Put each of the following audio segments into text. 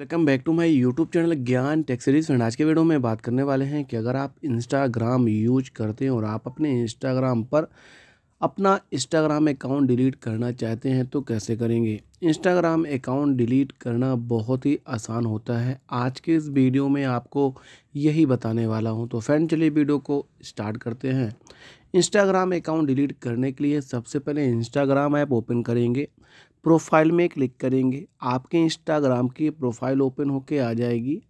welcome back to my YouTube channel Gyan tech series and friend आज के video में बात करने वाले हैं कि अगर आप इंस्टाग्राम यूज करते हैं और आप अपने इंस्टाग्राम पर अपना इंस्टाग्राम अकाउंट डिलीट करना चाहते हैं तो कैसे करेंगे इंस्टाग्राम अकाउंट डिलीट करना बहुत ही आसान होता है आज के इस वीडियो में आपको यही बताने वाला हूं तो फ्रेंड चलिए वीडियो को स्टार्ट करते हैं इंस्टाग्राम अकाउंट डिलीट करने के लिए सबसे पहले इंस्टाग्राम ऐप ओपन करेंगे प्रोफाइल में क्लिक करेंगे आपके इंस्टाग्राम की प्रोफाइल ओपन होके आ जाएगी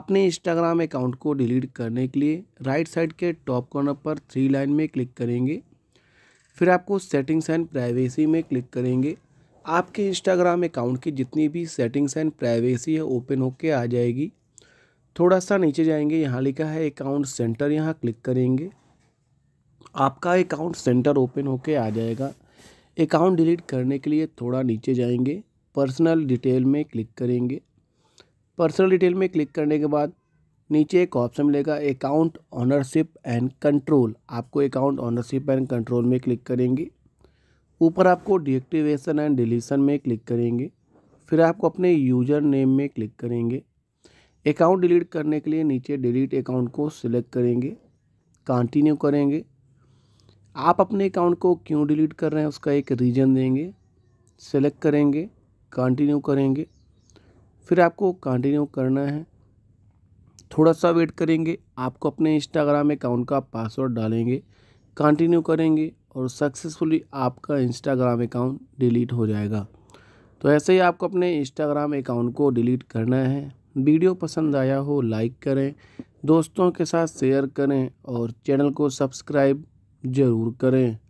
अपने इंस्टाग्राम अकाउंट को डिलीट करने के लिए राइट साइड के टॉप कॉर्नर पर थ्री लाइन में क्लिक करेंगे फिर आपको सेटिंग्स एंड प्राइवेसी में क्लिक करेंगे आपके इंस्टाग्राम अकाउंट की जितनी भी सेटिंग्स एंड प्राइवेसी है ओपन होके आ जाएगी थोड़ा सा नीचे जाएंगे यहाँ लिखा है अकाउंट सेंटर यहाँ क्लिक करेंगे आपका अकाउंट सेंटर ओपन होके आ जाएगा अकाउंट डिलीट करने के लिए थोड़ा नीचे जाएंगे पर्सनल डिटेल में क्लिक करेंगे पर्सनल डिटेल में क्लिक करने के बाद नीचे एक ऑप्शन मिलेगा अकाउंट ऑनरशिप एंड कंट्रोल आपको अकाउंट ऑनरशिप एंड कंट्रोल में क्लिक करेंगे ऊपर आपको डिएक्टिवेशन एंड डिलीशन में क्लिक करेंगे फिर आपको अपने यूजर नेम में क्लिक करेंगे अकाउंट डिलीट करने के लिए नीचे डिलीट अकाउंट को सिलेक्ट करेंगे कंटिन्यू करेंगे आप अपने अकाउंट को क्यों डिलीट कर रहे हैं उसका एक रीज़न देंगे सेलेक्ट करेंगे कंटिन्यू करेंगे फिर आपको कंटिन्यू करना है थोड़ा सा वेट करेंगे आपको अपने इंस्टाग्राम अकाउंट का पासवर्ड डालेंगे कंटिन्यू करेंगे और सक्सेसफुली आपका इंस्टाग्राम अकाउंट डिलीट हो जाएगा तो ऐसे ही आपको अपने इंस्टाग्राम अकाउंट को डिलीट करना है वीडियो पसंद आया हो लाइक करें दोस्तों के साथ शेयर करें और चैनल को सब्सक्राइब ज़रूर करें